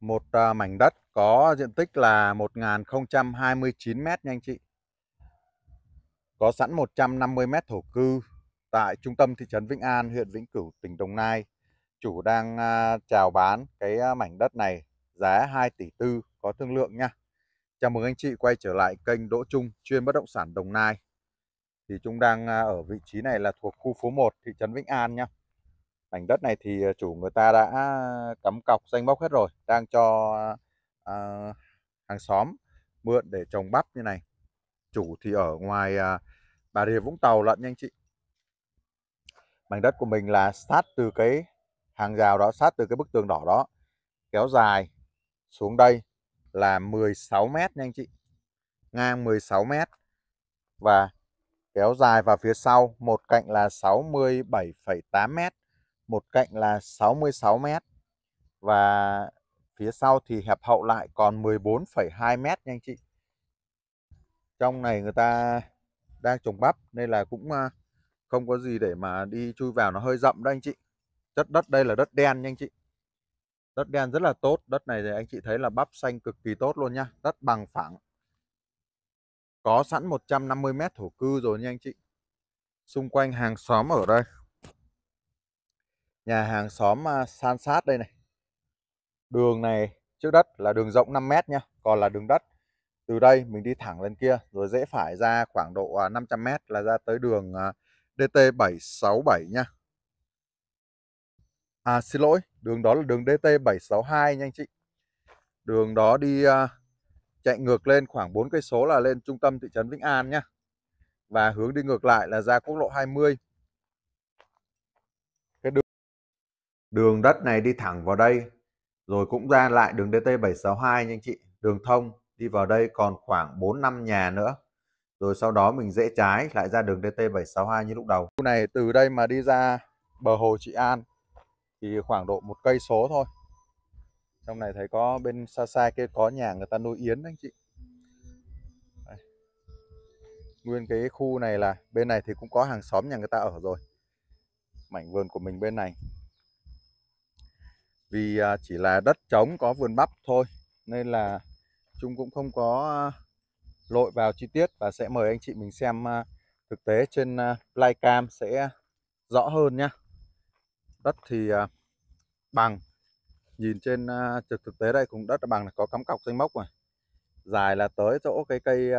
một à, mảnh đất có diện tích là 1029 m nha anh chị. Có sẵn 150 m thổ cư tại trung tâm thị trấn Vĩnh An, huyện Vĩnh Cửu, tỉnh Đồng Nai. Chủ đang à, chào bán cái à, mảnh đất này giá 2 tỷ tư có thương lượng nha. Chào mừng anh chị quay trở lại kênh Đỗ Trung chuyên bất động sản Đồng Nai. Thì chúng đang ở vị trí này là thuộc khu phố 1 thị trấn Vĩnh An nha mảnh đất này thì ờ, chủ người ta đã à, cắm cọc danh bóc hết rồi đang cho à, hàng xóm mượn để trồng bắp như này chủ thì ở ngoài à, Bà Rịa Vũng Tàu lận nhanh chị mảnh đất của mình là sát từ cái hàng rào đó sát từ cái bức tường đỏ đó kéo dài xuống đây là 16 mét nhanh chị ngang 16 mét và kéo dài vào phía sau một cạnh là 67,8 mét một cạnh là 66 m và phía sau thì hẹp hậu lại còn 14,2 m nha anh chị. Trong này người ta đang trồng bắp nên là cũng à, không có gì để mà đi chui vào nó hơi rậm đó anh chị. Chất đất đây là đất đen nha anh chị. Đất đen rất là tốt, đất này thì anh chị thấy là bắp xanh cực kỳ tốt luôn nha, đất bằng phẳng. Có sẵn 150 m thổ cư rồi nha anh chị. Xung quanh hàng xóm ở đây nhà hàng xóm san sát đây này đường này trước đất là đường rộng 5 mét nha còn là đường đất từ đây mình đi thẳng lên kia rồi dễ phải ra khoảng độ 500 à, mét là ra tới đường à, DT767 nha à xin lỗi đường đó là đường DT762 nha anh chị đường đó đi à, chạy ngược lên khoảng 4 cây số là lên trung tâm thị trấn Vĩnh An nhá. Và hướng đi ngược lại là ra quốc lộ 20 Đường đất này đi thẳng vào đây, rồi cũng ra lại đường DT762 nha anh chị, đường thông đi vào đây còn khoảng 4 năm nhà nữa. Rồi sau đó mình rẽ trái lại ra đường DT762 như lúc đầu. Khu này từ đây mà đi ra bờ hồ Trị An thì khoảng độ một cây số thôi. Trong này thấy có bên xa xa kia có nhà người ta nuôi yến anh chị. Nguyên cái khu này là bên này thì cũng có hàng xóm nhà người ta ở rồi. Mảnh vườn của mình bên này vì à, chỉ là đất trống có vườn bắp thôi nên là chúng cũng không có à, lội vào chi tiết và sẽ mời anh chị mình xem à, thực tế trên flycam sẽ rõ hơn nhá đất thì bằng nhìn trên thực thực tế đây cũng đất bằng có cắm cọc xanh mốc này dài là tới chỗ cái cây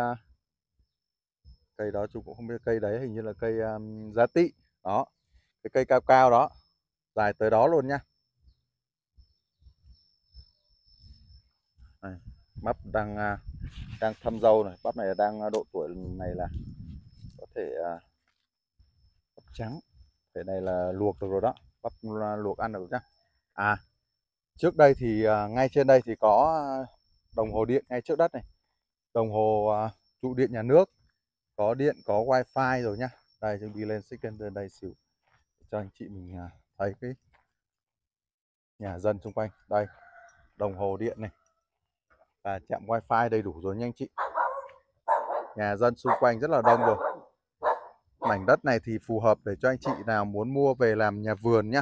cây đó chúng cũng không biết cây đấy hình như là cây giá tị đó cái cây cao cao đó dài tới đó luôn nhá bắp đang à, đang thăm dâu này bắp này đang à, độ tuổi này là có thể à, bắp trắng thế này là luộc được rồi đó bắp luộc ăn được nhá à trước đây thì ngay trên đây thì có đồng hồ điện ngay trước đất này đồng hồ trụ điện nhà nước có điện có wifi rồi nhá đây chúng đi lên second lên đây xỉu cho anh chị mình thấy cái nhà dân xung quanh đây đồng hồ điện này và chạm wifi đầy đủ rồi nha anh chị nhà dân xung quanh rất là đông rồi mảnh đất này thì phù hợp để cho anh chị nào muốn mua về làm nhà vườn nhá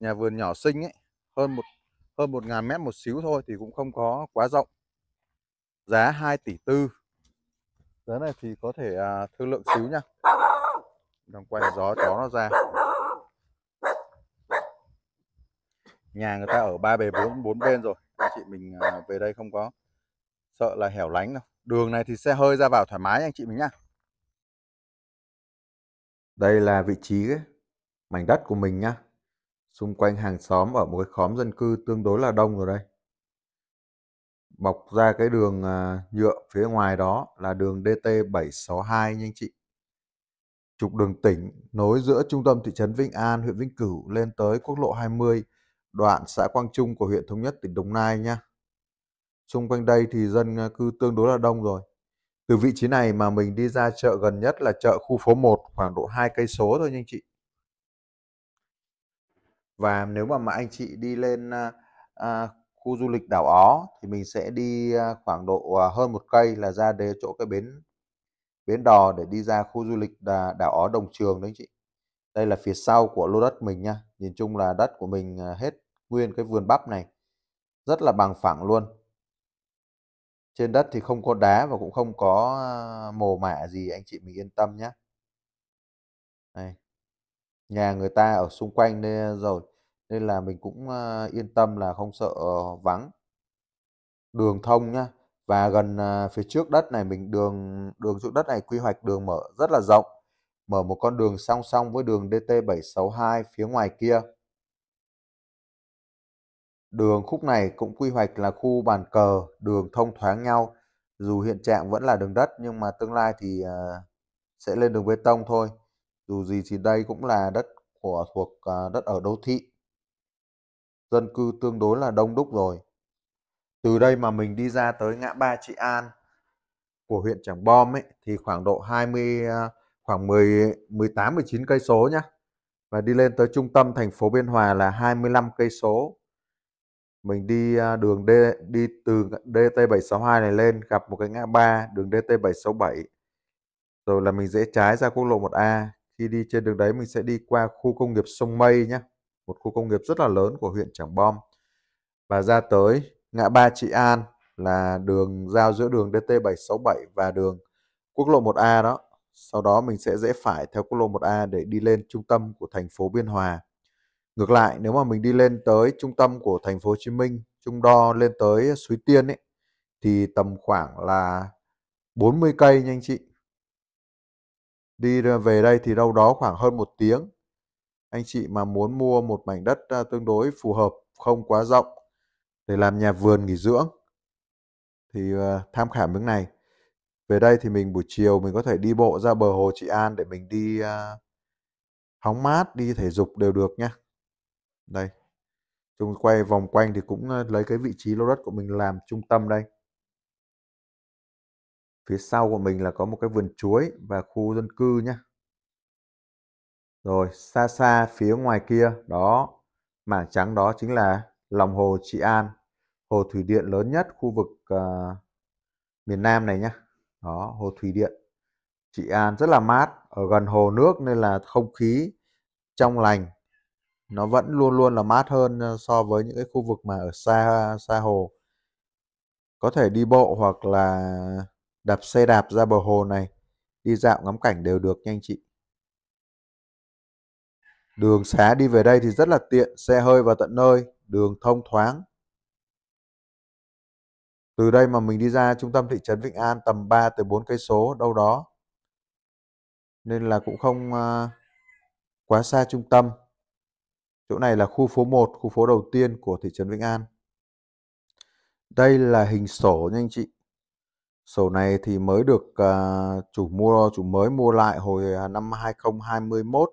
nhà vườn nhỏ xinh ấy hơn một hơn một ngàn mét một xíu thôi thì cũng không có quá rộng giá 2 tỷ tư giá này thì có thể à, thương lượng xíu nhá đang quay gió chó nó ra nhà người ta ở ba bề bốn bốn bên rồi anh chị mình à, về đây không có sợ là hẻo lánh đâu đường này thì xe hơi ra vào thoải mái anh chị mình nhá đây là vị trí ấy, mảnh đất của mình nhá xung quanh hàng xóm ở một cái khóm dân cư tương đối là đông rồi đây bọc ra cái đường à, nhựa phía ngoài đó là đường DT762 nha anh chị. Trục đường tỉnh nối giữa trung tâm thị trấn Vĩnh An, huyện Vĩnh Cửu lên tới quốc lộ 20 đoạn xã Quang Trung của huyện Thống Nhất tỉnh Đồng Nai nhé. Xung quanh đây thì dân ờ, cư tương đối là đông rồi. Từ vị trí này mà mình đi ra chợ gần nhất là chợ khu phố 1 khoảng độ 2 cây số thôi nha anh chị. Và nếu mà mà anh chị đi lên ờ, à, khu du lịch đảo Ó thì mình sẽ đi ờ, khoảng độ hơn một cây là ra đến chỗ cái bến bến đò để đi ra khu du lịch đảo Ó Đồng Trường đấy anh chị đây là phía sau của lô đất mình nha nhìn chung là đất của mình à, hết nguyên cái vườn bắp này rất là bằng phẳng luôn trên đất thì không có đá và cũng không có à, mồ mả gì anh chị mình yên tâm nhé này nhà người ta ở xung quanh đây à, rồi nên là mình cũng yên tâm là không sợ vắng đường thông nhá và gần phía trước đất này mình đường đường trước đất này quy hoạch đường mở rất là rộng mở một con đường song song với đường DT762 phía ngoài kia. Đường khúc này cũng quy hoạch là khu bàn cờ, đường thông thoáng nhau, dù hiện trạng vẫn là đường đất nhưng mà tương lai thì à, sẽ lên đường bê tông thôi. Dù gì thì đây cũng là đất của thuộc à, đất ở đô thị. Dân cư tương đối là đông đúc rồi. Từ đây mà mình đi ra tới ngã ba Trị An của huyện Trảng Bom ấy thì khoảng độ 20 khoảng 10 18 19 cây số nhé. Và đi lên tới trung tâm thành phố Biên Hòa là 25 cây số. Mình đi à, đường D đi từ DT762 này lên gặp một cái ngã ba đường DT767. Rồi là mình rẽ trái ra quốc lộ 1A. Khi đi trên đường đấy mình sẽ đi qua khu công nghiệp Sông Mây nhé. Một khu công nghiệp rất là lớn của huyện Trảng Bom. Và ra tới ngã ba Trị An là đường giao giữa đường DT767 và đường quốc lộ 1A đó sau đó mình sẽ rẽ phải theo quốc lộ 1A để đi lên trung tâm của thành phố Biên Hòa. Ngược lại, nếu mà mình đi lên tới trung tâm của thành phố Hồ Chí Minh, Trung Đo lên tới Suối Tiên ấy, thì tầm khoảng là 40 cây nha anh chị. Đi về đây thì đâu đó khoảng hơn một tiếng. Anh chị mà muốn mua một mảnh đất à, tương đối phù hợp, không quá rộng để làm nhà vườn nghỉ dưỡng thì à, tham khảo miếng này về đây thì mình buổi chiều mình có thể đi bộ ra bờ hồ Trị An để mình đi uh, hóng mát đi thể dục đều được nhé đây chúng quay vòng quanh thì cũng à, lấy cái vị trí lô đất của mình làm trung tâm đây phía sau của mình là có một cái vườn chuối và khu dân cư nhé rồi xa xa phía ngoài kia đó mảng trắng đó chính là lòng hồ Trị An hồ thủy điện lớn nhất khu vực uh, miền Nam này nhé đó hồ thủy điện trị an rất là mát ở gần hồ nước nên là không khí trong lành nó vẫn luôn luôn là mát hơn ờ, so với những cái khu vực mà ở xa xa hồ có thể đi bộ hoặc là đạp xe đạp ra bờ hồ này đi dạo ngắm cảnh đều được nhanh chị đường xá đi về đây thì rất là tiện xe hơi vào tận nơi đường thông thoáng từ đây mà mình đi ra trung tâm thị trấn Vịnh An tầm 3 tới 4 cây số đâu đó. Nên là cũng không ờ, quá xa trung tâm. Chỗ này là khu phố 1, khu phố đầu tiên của thị trấn Vĩnh An. Đây là hình sổ nha anh chị. Sổ này thì mới được uh, chủ mua chủ mới mua lại hồi ờ, năm 2021.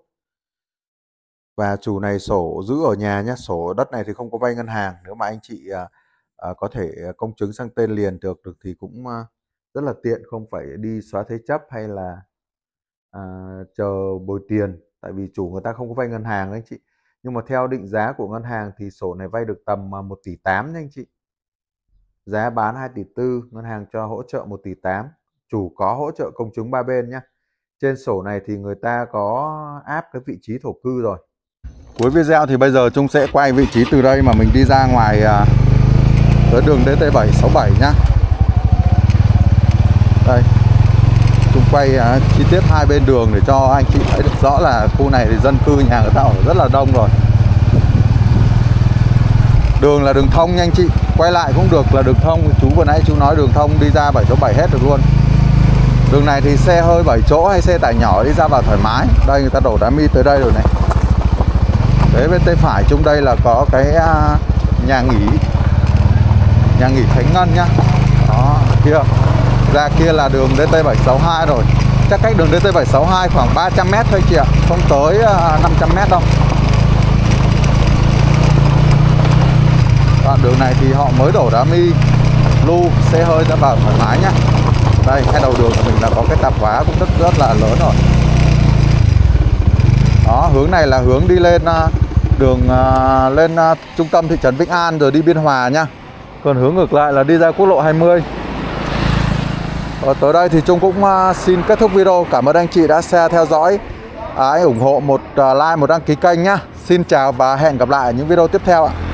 Và chủ này sổ giữ ở nhà nhé, sổ đất này thì không có vay ngân hàng. Nếu mà anh chị uh, Ờ, có thể ờ, công chứng sang tên liền được được thì cũng ờ, rất là tiện không phải đi xóa thế chấp hay là à, chờ bồi tiền tại vì chủ người ta không có vay ngân hàng anh chị nhưng mà theo định giá của ngân hàng thì sổ này vay được tầm 1 tỷ 8 nha anh chị giá bán 2 tỷ 4 ngân hàng cho hỗ trợ 1 tỷ 8 chủ có hỗ trợ công chứng ba bên nhé trên sổ này thì người ta có áp cái vị trí thổ cư rồi cuối video thì bây giờ chúng sẽ quay vị trí từ đây mà mình đi ra ngoài tới đường DT767 nhá đây chúng quay uh, chi tiết hai bên đường để cho anh chị thấy được rõ là khu này thì dân cư nhà người ta ở rất là đông rồi đường là đường thông nha anh chị quay lại cũng được là đường thông chú vừa nãy chú nói đường thông đi ra 767 hết được luôn đường này thì xe hơi 7 chỗ hay xe tải nhỏ đi ra vào thoải mái đây người ta đổ đá mi tới đây rồi này đấy bên tay phải chúng đây là có cái à, nhà nghỉ nhà nghỉ thánh Ngân nhá đó kia ra kia là đường DT762 rồi chắc cách đường DT762 khoảng 300m thôi chị ạ không tới 500m à, đâu đoạn đường này thì họ mới đổ đá mi lưu xe hơi đã vào thoải mái nhá đây hai đầu đường của mình là có cái tạp hóa cũng rất rất là lớn rồi đó hướng này là hướng đi lên à, đường à, lên trung tâm thị trấn Vĩnh An rồi đi Biên Hòa nhá còn hướng ngược lại là đi ra quốc lộ 20 và tới đây thì Trung cũng à, xin kết thúc video cảm ơn anh chị đã share theo dõi à, ủng hộ một à, like một đăng ký kênh nhá Xin chào và hẹn gặp lại ở những video tiếp theo ạ